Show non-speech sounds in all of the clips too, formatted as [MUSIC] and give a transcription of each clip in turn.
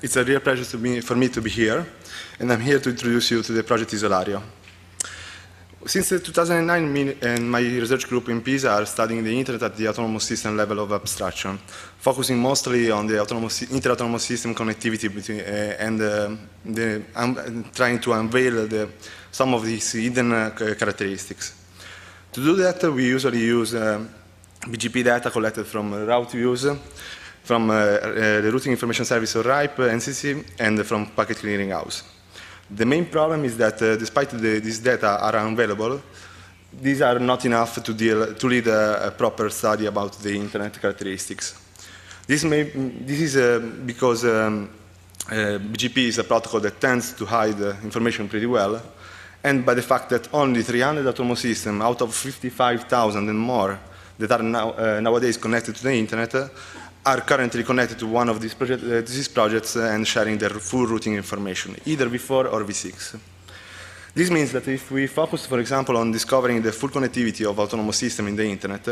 It's a real pleasure be, for me to be here, and I'm here to introduce you to the project Isolario. Since 2009, me and my research group in Pisa are studying the internet at the autonomous system level of abstraction, focusing mostly on the autonomous, inter-autonomous system connectivity between, uh, and uh, the, um, trying to unveil the, some of these hidden uh, characteristics. To do that, we usually use um, BGP data collected from route views, from uh, uh, the Routing Information Service or RIPE, uh, NCC, and from Packet Clearing House. The main problem is that despite the, these data are unavailable, these are not enough to, deal, to lead a, a proper study about the internet characteristics. This, may, this is uh, because um, uh, BGP is a protocol that tends to hide uh, information pretty well, and by the fact that only 300 autonomous systems out of 55,000 and more that are now, nowadays connected to the internet are currently connected to one of these, project, uh, these projects and sharing their full routing information, either V4 or V6. This means that if we focus, for example, on discovering the full connectivity of autonomous systems in the internet,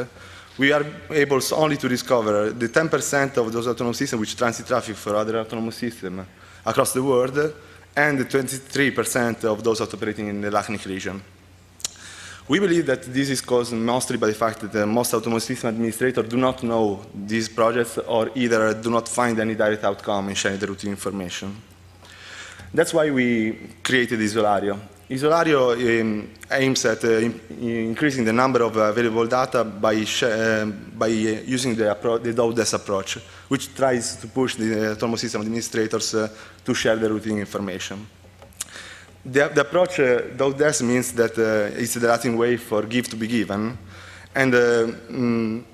we are able only to discover the 10% of those autonomous systems which transit traffic for other autonomous systems across the world, and the 23% of those operating in the LACNIC region. We believe that this is caused mostly by the fact that most autonomous system administrators do not know these projects or either do not find any direct outcome in sharing the routine information. That's why we created Isolario. Isolario um, aims at uh, in increasing the number of available data by, uh, by uh, using the, appro the DODES approach, which tries to push the autonomous system administrators uh, to share the routine information. The, the approach uh, Dogdes means that uh, it's the Latin way for give to be given, and uh, mm,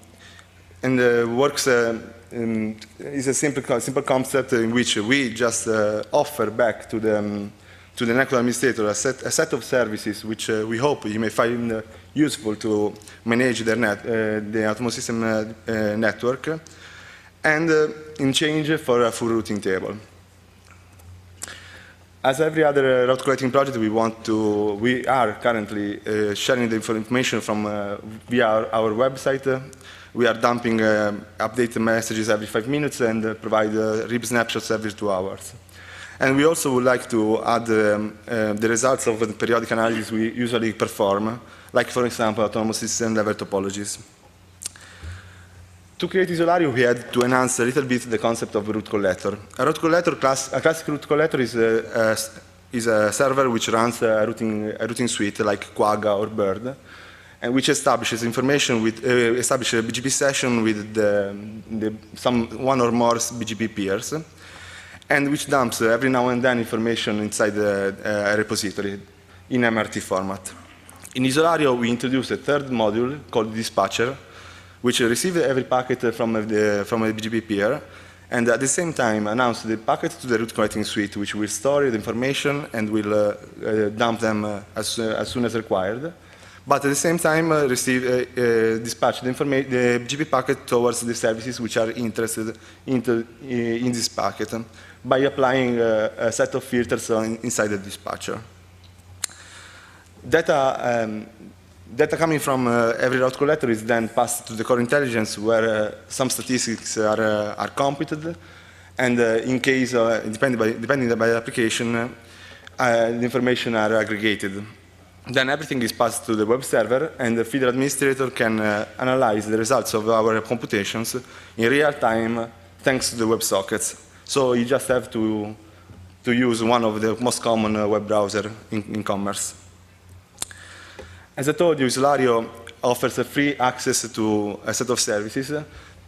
and uh, works uh, um, is a simple simple concept in which we just uh, offer back to the um, to the network administrator a set, a set of services which uh, we hope you may find uh, useful to manage their net, the Atmos system network, and in change for a full routing table. As every other uh, route collecting project, we want to, we are currently uh, sharing the information from uh, via our, our website. Uh, we are dumping uh, updated messages every five minutes and uh, provide RIB snapshots every two hours. And we also would like to add um, the results of the periodic analysis we usually perform, like, for example, autonomous system level topologies. To create Isolari, we had to enhance a little bit the concept of root collector. A root collector class, a classic root collector is a, a, is a server which runs a routing, a routing suite like Quagga or Bird, and which establishes information with, uh, establishes a BGP session with the, the, some one or more BGP peers, and which dumps every now and then information inside the uh, repository in MRT format. In Isolario, we introduced a third module called Dispatcher, which received every packet from, the, from a BGP peer, and at the same time announced the packet to the root collecting suite, which will store the information and will uh, uh, dump them uh, as, uh, as, soon as required. But at the same time, uh, receive, uh, dispatch the, the, BGP packet towards the services which are interested in, in this packet by applying a set of filters on, inside the dispatcher. Data, um, data coming from uh, every route collector is then passed to the core intelligence where uh, some statistics are, uh, are computed. And in case, depending, by, depending by application, the information are aggregated. Then everything is passed to the web server, and the feeder administrator can uh, analyze the results of our computations in real time thanks to the web sockets. So you just have to, to use one of the most common uh, web browser in, in commerce. As I told you, Solario offers a free access to a set of services.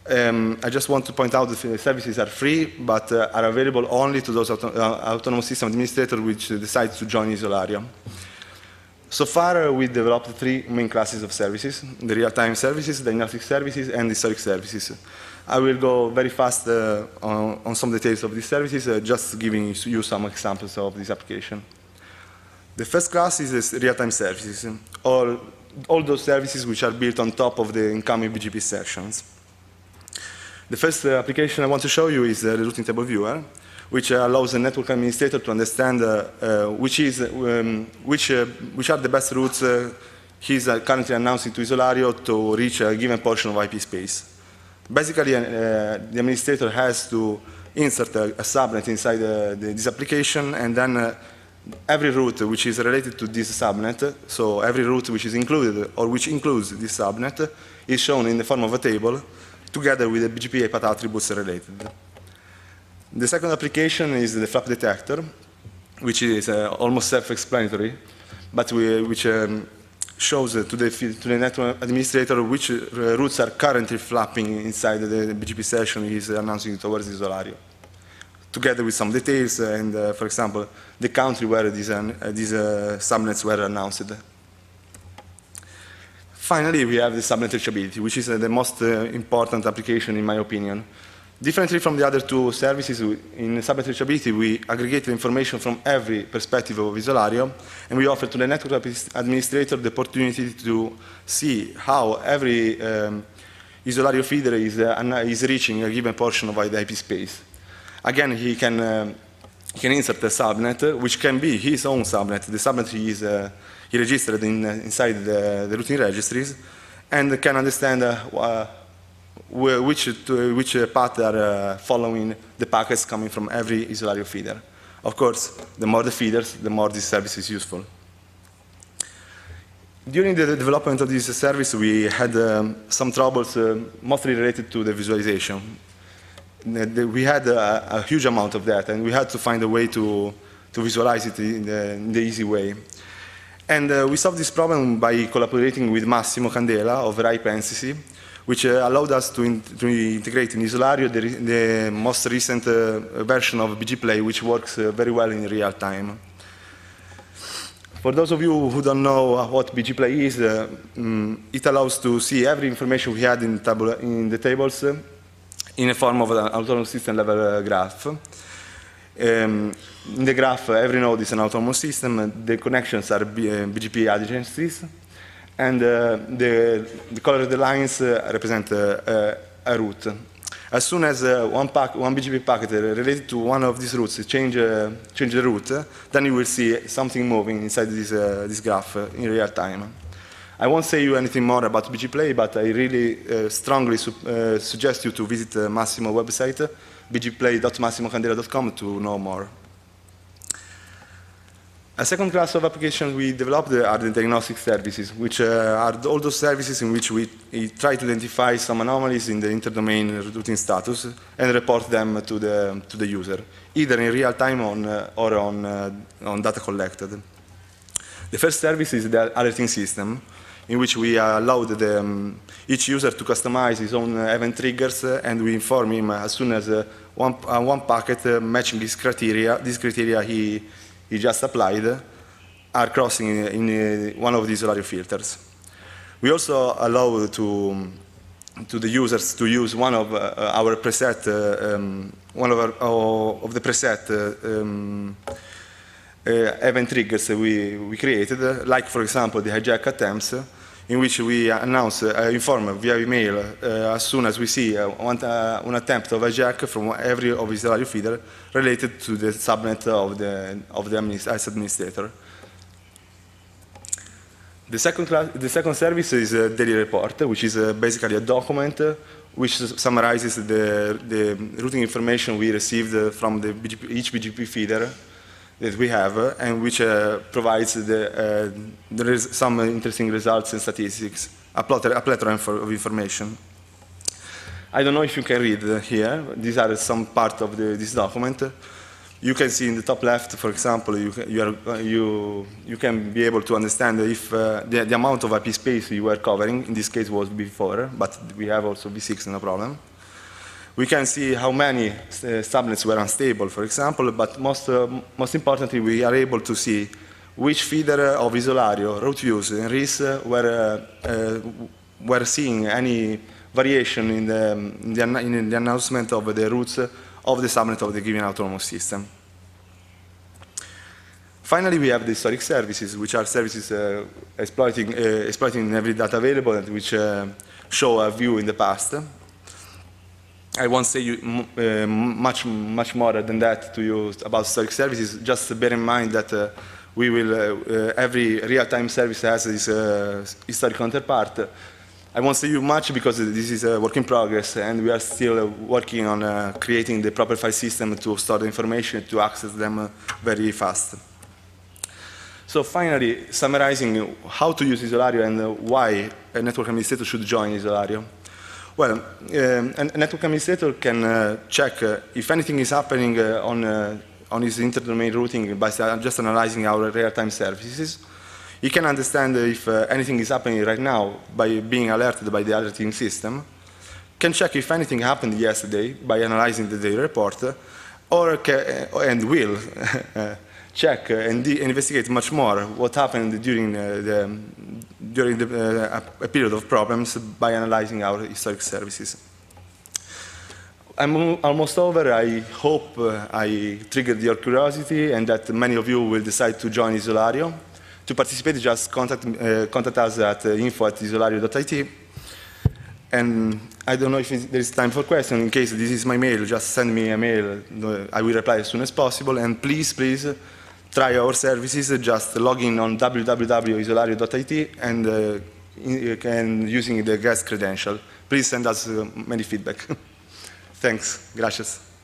Um, I just want to point out that the services are free, but uh, are available only to those auto uh, autonomous system administrators which decide to join Isolario. So far, uh, we developed three main classes of services, the real-time services, diagnostic services, and historic services. I will go very fast uh, on, on, some details of these services, uh, just giving you some examples of this application. The first class is real-time services, all, all those services which are built on top of the incoming BGP sessions. The first uh, application I want to show you is uh, the routing table viewer, which allows a network administrator to understand uh, uh, which, is, um, which, uh, which are the best routes uh, he's currently announcing to Isolario to reach a given portion of IP space. Basically, the administrator has to insert a, a subnet inside this application and then every route which is related to this subnet, so every route which is included or which includes this subnet, is shown in the form of a table together with the BGP APAT attributes related. The second application is the flap detector, which is uh, almost self-explanatory, but we, which um, shows to the, to the network administrator which uh, routes are currently flapping inside the BGP session he is announcing towards his Isolario together with some details uh, and, uh, for example, the country where these, uh, these subnets were announced. Finally, we have the subnet reachability, which is the most important application, in my opinion. Differently from the other two services, in subnet reachability, we aggregate the information from every perspective of Isolario, and we offer to the network administrator the opportunity to see how every um, Isolario feeder is, uh, is reaching a given portion of the IP space. Again, he can, uh, he can insert a subnet, uh, which can be his own subnet, the subnet he, is, uh, he registered in, uh, inside the, the, routine registries, and can understand which, which path are following the packets coming from every Isolario feeder. Of course, the more the feeders, the more this service is useful. During the development of this service, we had um, some troubles, uh, mostly related to the visualization we had a, a, huge amount of that, and we had to find a way to, to visualize it in the, in the easy way. And uh, we solved this problem by collaborating with Massimo Candela of RIPE NCC, which uh, allowed us to, in to, integrate in Isolario the, the most recent uh, version of Play, which works uh, very well in real time. For those of you who don't know what Play is, uh, mm, it allows to see every information we had in, in the tables uh, in a form of an autonomous system level eh, graph. Um, in the graph, every node is an autonomous system. The connections are BGP eh, adjacencies. And uh, the, the, color of the lines represent a route. As soon as one, pack, one, BGP packet related to one of these routes change, change the route, then you will see something moving inside this, this graph in real time. I won't say you anything more about BG Play, but I really uh, strongly su uh, suggest you to visit the uh, Massimo website, bgplay.massimocandela.com to know more. A second class of application we developed uh, are the diagnostic services, which uh, are all those services in which we try to identify some anomalies in the interdomain routing status and report them to the, to the user, either in real time on, or on, on data collected. The first service is the alerting system, in which we allowed the, um, each user to customize his own uh, event triggers, uh, and we inform him uh, as soon as one, one packet matching this criteria, these criteria he, he just applied, are crossing in, in one of these Solario filters. We also allow to, to the users to use one of our preset, um, one of, our, of the preset um, event uh, triggers we, we created, uh, like, for example, the hijack attempts, uh, in which we announce, uh, inform via email uh, as soon as we see uh, one, an attempt of hijack from every of value feeder related to the subnet of the, of the ICE administrator. The second, class, the second service is a daily report, which is basically a document which summarizes the, the routing information we received from the BGP, each BGP feeder that we have uh, and which uh, provides the, uh, there is some interesting results and statistics, a, plethora, a plethora of information. I don't know if you can read here. These are some part of the, this document. You can see in the top left, for example, you, you, are, you, you can be able to understand if uh, the, the amount of IP space you were covering, in this case was before, but we have also v6, no problem. We can see how many uh, subnets were unstable, for example, but most, uh, most importantly, we are able to see which feeder of Isolario, route views, and RIS uh, were, were seeing any variation in the, in the, in the announcement of the routes of the subnet of the given autonomous system. Finally, we have the historic services, which are services uh, exploiting, uh, exploiting every data available and which uh, show a view in the past. I won't say you, uh, much, much more than that to you about historic services. Just bear in mind that uh, we will, uh, uh, every real-time service has its uh, historic counterpart. I won't say you much because this is a work in progress and we are still working on creating the proper file system to store the information to access them very fast. So finally, summarizing how to use Isolario and why a network administrator should join Isolario. Well, um, a network administrator can uh, check uh, if anything is happening uh, on, uh, on his inter-domain routing by just analyzing our real-time services. He can understand if uh, anything is happening right now by being alerted by the alerting system. Can check if anything happened yesterday by analyzing the data report, or and will [LAUGHS] check uh, and investigate much more what happened during uh, the, during the, uh, a period of problems by analyzing our historic services. I'm almost over. I hope I triggered your curiosity and that many of you will decide to join Isolario. To participate, just contact, uh, contact us at uh, info at isolario.it. And I don't know if there is time for questions. In case this is my mail, just send me a mail. I will reply as soon as possible. And please, please, try our services, uh, just log in on www.isolario.it and, uh, uh, and using the guest credential. Please send us uh, many feedback. [LAUGHS] Thanks. Gracias.